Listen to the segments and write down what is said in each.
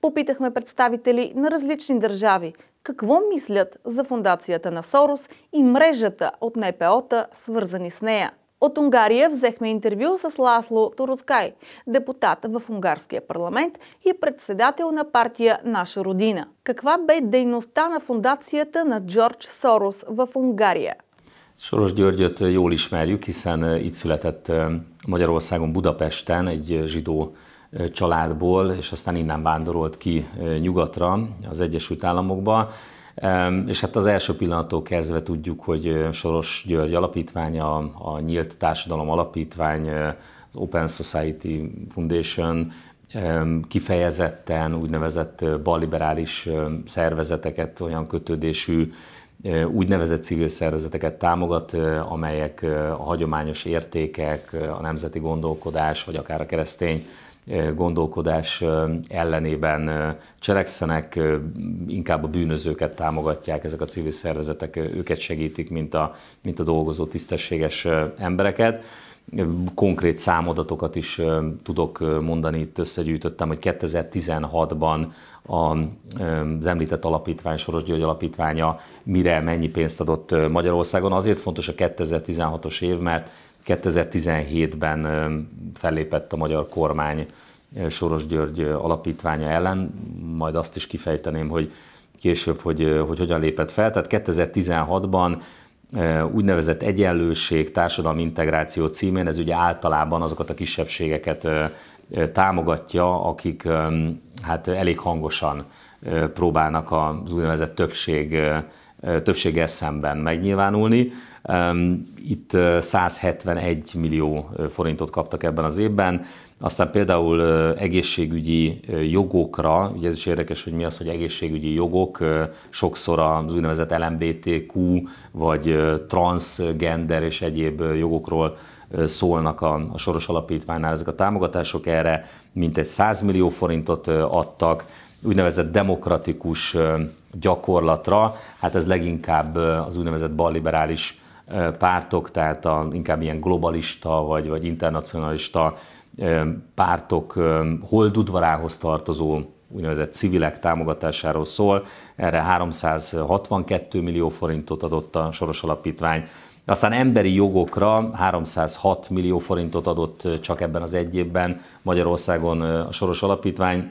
Попитахме представители на различни държави какво мислят за фундацията на Сорос и мрежата от НПО-та, свързани с нея. От Унгария взехме интервю с Ласло Тороцкай, депутат в Унгарския парламент и председател на партия Наша Родина. Каква бе дейността на фундацията на Джордж Сорос в Унгария? Soros Györgyöt jól ismerjük, и целетът született Magyarországon Budapesten egy zsidó családból, és aztán innen vándorolt ki nyugatra, az Egyesült Államokba. És hát az első pillanattól kezdve tudjuk, hogy Soros György alapítványa, a Nyílt Társadalom Alapítvány, az Open Society Foundation kifejezetten úgynevezett balliberális szervezeteket, olyan kötődésű úgynevezett civil szervezeteket támogat, amelyek a hagyományos értékek, a nemzeti gondolkodás, vagy akár a keresztény gondolkodás ellenében cselekszenek, inkább a bűnözőket támogatják ezek a civil szervezetek, őket segítik, mint a, mint a dolgozó tisztességes embereket konkrét számodatokat is tudok mondani, itt összegyűjtöttem, hogy 2016-ban az említett alapítvány, Soros György alapítványa mire mennyi pénzt adott Magyarországon. Azért fontos a 2016-os év, mert 2017-ben fellépett a magyar kormány Soros György alapítványa ellen, majd azt is kifejteném, hogy később, hogy, hogy hogyan lépett fel. Tehát 2016-ban úgynevezett egyenlőség, társadalmi integráció címén, ez ugye általában azokat a kisebbségeket támogatja, akik hát elég hangosan próbálnak az úgynevezett többség, többséggel szemben megnyilvánulni. Itt 171 millió forintot kaptak ebben az évben, aztán például egészségügyi jogokra, ugye ez is érdekes, hogy mi az, hogy egészségügyi jogok, sokszor az úgynevezett LMBTQ vagy transgender és egyéb jogokról szólnak a, Soros Alapítványnál ezek a támogatások, erre mintegy 100 millió forintot adtak, úgynevezett demokratikus gyakorlatra, hát ez leginkább az úgynevezett balliberális pártok, tehát a, inkább ilyen globalista vagy, vagy internacionalista pártok holdudvarához tartozó úgynevezett civilek támogatásáról szól. Erre 362 millió forintot adott a Soros Alapítvány, aztán emberi jogokra 306 millió forintot adott csak ebben az egy évben Magyarországon a Soros Alapítvány.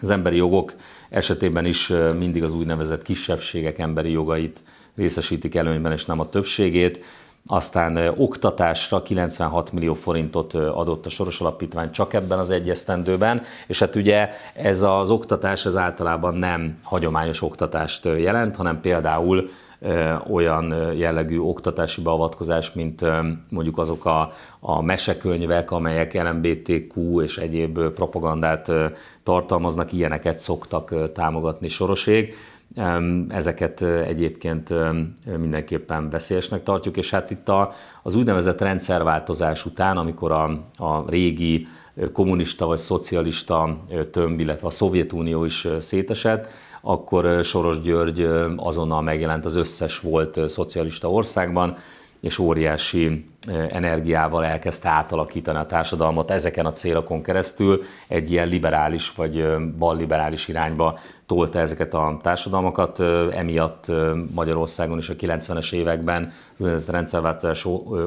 Az emberi jogok esetében is mindig az úgynevezett kisebbségek emberi jogait részesítik előnyben, és nem a többségét. Aztán oktatásra 96 millió forintot adott a Soros Alapítvány csak ebben az egyesztendőben, és hát ugye ez az oktatás az általában nem hagyományos oktatást jelent, hanem például olyan jellegű oktatási beavatkozás, mint mondjuk azok a, a mesekönyvek, amelyek LMBTQ és egyéb propagandát tartalmaznak, ilyeneket szoktak támogatni soroség. Ezeket egyébként mindenképpen veszélyesnek tartjuk, és hát itt a, az úgynevezett rendszerváltozás után, amikor a, a régi kommunista vagy szocialista tömb, illetve a Szovjetunió is szétesett, akkor Soros György azonnal megjelent az összes volt szocialista országban, és óriási energiával elkezdte átalakítani a társadalmat ezeken a célokon keresztül, egy ilyen liberális vagy balliberális irányba tolta ezeket a társadalmakat. Emiatt Magyarországon is a 90-es években, az rendszerváltás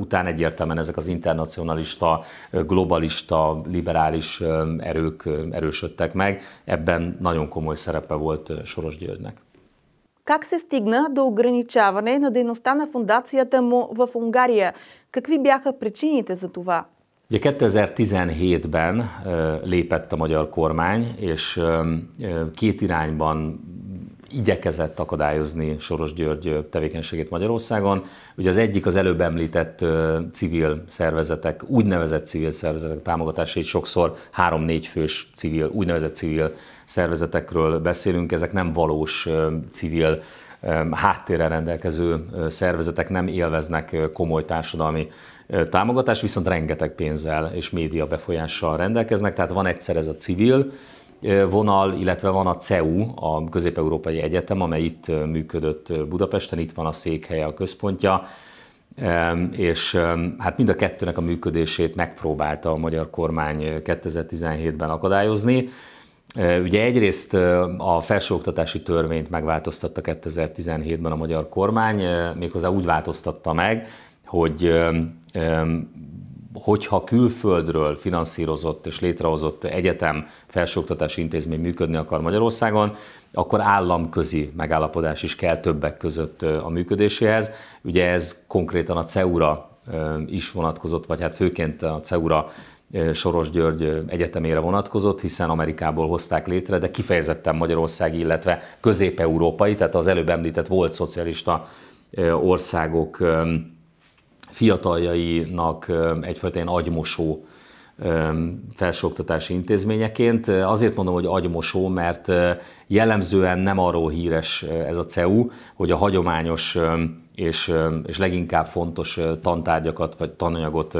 után egyértelműen ezek az internacionalista, globalista, liberális erők erősödtek meg. Ebben nagyon komoly szerepe volt Soros Györgynek. Как се стигна до ограничаване на дейността на фундацията му в Унгария? Какви бяха причините за това? 2017-ben lépett eh, a magyar kormány, és eh, eh, két irányban igyekezett akadályozni Soros György tevékenységét Magyarországon. Ugye az egyik az előbb említett civil szervezetek, úgynevezett civil szervezetek támogatásait sokszor három-négy fős civil, úgynevezett civil szervezetekről beszélünk, ezek nem valós civil háttérre rendelkező szervezetek nem élveznek komoly társadalmi támogatást, viszont rengeteg pénzzel és média befolyással rendelkeznek, tehát van egyszer ez a civil vonal, illetve van a CEU, a Közép-Európai Egyetem, amely itt működött Budapesten, itt van a székhelye, a központja, és hát mind a kettőnek a működését megpróbálta a magyar kormány 2017-ben akadályozni. Ugye egyrészt a felsőoktatási törvényt megváltoztatta 2017-ben a magyar kormány, méghozzá úgy változtatta meg, hogy hogyha külföldről finanszírozott és létrehozott egyetem felsőoktatási intézmény működni akar Magyarországon, akkor államközi megállapodás is kell többek között a működéséhez. Ugye ez konkrétan a CEURA is vonatkozott, vagy hát főként a CEURA Soros György Egyetemére vonatkozott, hiszen Amerikából hozták létre, de kifejezetten Magyarország, illetve közép-európai, tehát az előbb említett volt szocialista országok fiataljainak egyfajta ilyen agymosó felsőoktatási intézményeként. Azért mondom, hogy agymosó, mert jellemzően nem arról híres ez a CEU, hogy a hagyományos és, és leginkább fontos tantárgyakat vagy tananyagot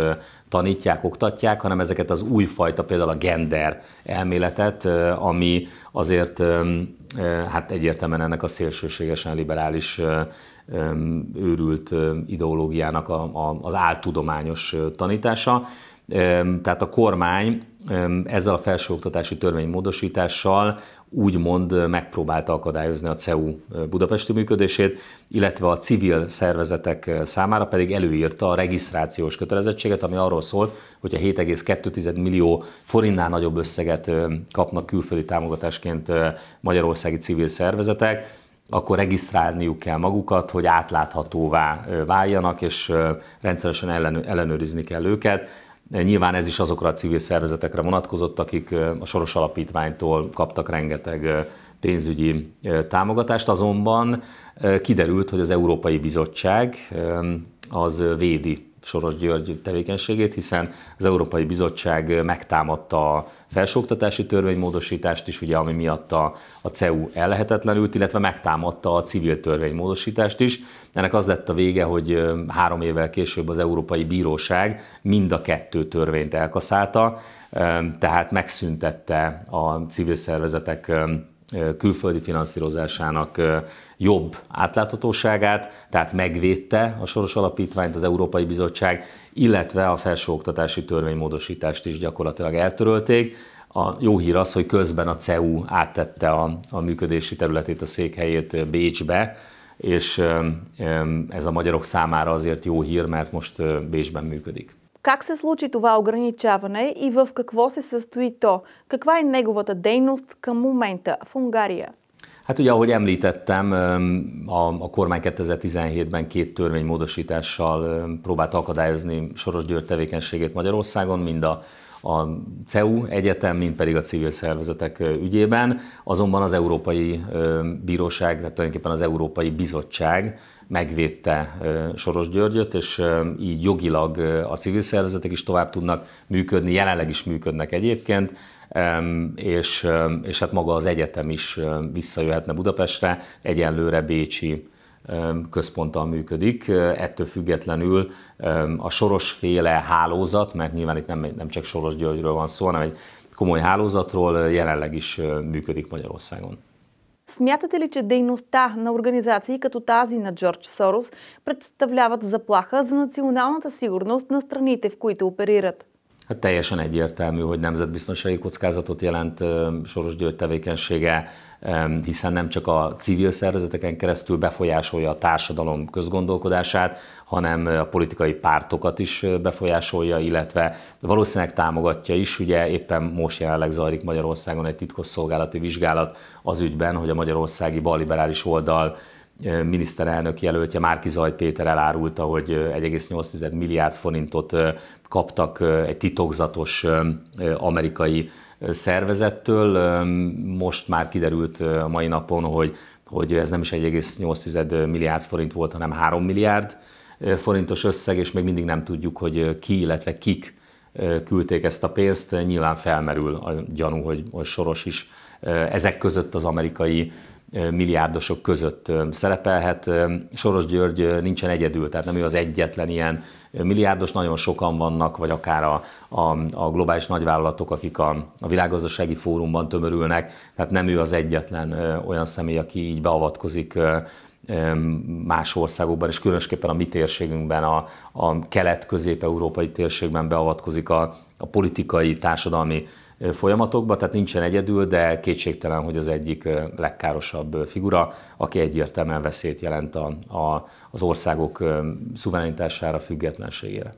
tanítják, oktatják, hanem ezeket az újfajta, például a gender elméletet, ami azért hát egyértelműen ennek a szélsőségesen liberális őrült ideológiának a, az áltudományos tanítása. Tehát a kormány ezzel a felsőoktatási törvénymódosítással úgymond megpróbálta akadályozni a CEU budapesti működését, illetve a civil szervezetek számára pedig előírta a regisztrációs kötelezettséget, ami arról szól, hogy a 7,2 millió forintnál nagyobb összeget kapnak külföldi támogatásként magyarországi civil szervezetek, akkor regisztrálniuk kell magukat, hogy átláthatóvá váljanak, és rendszeresen ellenőrizni kell őket Nyilván ez is azokra a civil szervezetekre vonatkozott, akik a Soros Alapítványtól kaptak rengeteg pénzügyi támogatást, azonban kiderült, hogy az Európai Bizottság az védi Soros György tevékenységét, hiszen az Európai Bizottság megtámadta a felsőoktatási törvénymódosítást is, ugye, ami miatt a, a CEU ellehetetlenült, illetve megtámadta a civil törvénymódosítást is. Ennek az lett a vége, hogy három évvel később az Európai Bíróság mind a kettő törvényt elkaszálta, tehát megszüntette a civil szervezetek külföldi finanszírozásának jobb átláthatóságát, tehát megvédte a Soros Alapítványt az Európai Bizottság, illetve a felsőoktatási törvénymódosítást is gyakorlatilag eltörölték. A jó hír az, hogy közben a CEU áttette a, a működési területét, a székhelyét Bécsbe, és ez a magyarok számára azért jó hír, mert most Bécsben működik. Как се случи това ограничаване и в какво се състои то? Каква е неговата дейност към момента в Унгария? Hát ugye, ahogy említettem, a, kormány 2017-ben két törvénymódosítással próbált akadályozni Soros György tevékenységét Magyarországon, mind a a CEU egyetem, mint pedig a civil szervezetek ügyében. Azonban az Európai Bíróság, tehát tulajdonképpen az Európai Bizottság megvédte Soros Györgyöt, és így jogilag a civil szervezetek is tovább tudnak működni, jelenleg is működnek egyébként, és, és hát maga az egyetem is visszajöhetne Budapestre, egyenlőre Bécsi központtal működik. Ettől függetlenül a sorosféle hálózat, mert nyilván itt nem, nem csak Soros Györgyről van szó, hanem egy komoly hálózatról jelenleg is működik Magyarországon. Смятате ли, че дейността на организации като тази на Джордж Сорос представляват заплаха за националната сигурност на страните, в които оперират? Hát teljesen egyértelmű, hogy nemzetbiztonsági kockázatot jelent Soros György tevékenysége, hiszen nem csak a civil szervezeteken keresztül befolyásolja a társadalom közgondolkodását, hanem a politikai pártokat is befolyásolja, illetve valószínűleg támogatja is. Ugye éppen most jelenleg zajlik Magyarországon egy titkosszolgálati vizsgálat az ügyben, hogy a magyarországi balliberális oldal miniszterelnök jelöltje Márki Zaj Péter elárulta, hogy 1,8 milliárd forintot kaptak egy titokzatos amerikai szervezettől. Most már kiderült a mai napon, hogy, hogy ez nem is 1,8 milliárd forint volt, hanem 3 milliárd forintos összeg, és még mindig nem tudjuk, hogy ki, illetve kik küldték ezt a pénzt. Nyilván felmerül a gyanú, hogy Soros is ezek között az amerikai milliárdosok között szerepelhet. Soros György nincsen egyedül, tehát nem ő az egyetlen ilyen milliárdos, nagyon sokan vannak, vagy akár a, a, a globális nagyvállalatok, akik a, a világgazdasági fórumban tömörülnek, tehát nem ő az egyetlen olyan személy, aki így beavatkozik más országokban, és különösképpen a mi térségünkben, a, a kelet-közép-európai térségben beavatkozik a, a politikai, társadalmi folyamatokba, tehát nincsen egyedül, de kétségtelen, hogy az egyik legkárosabb figura, aki egyértelműen veszélyt jelent a, a, az országok szuverenitására, függetlenségére.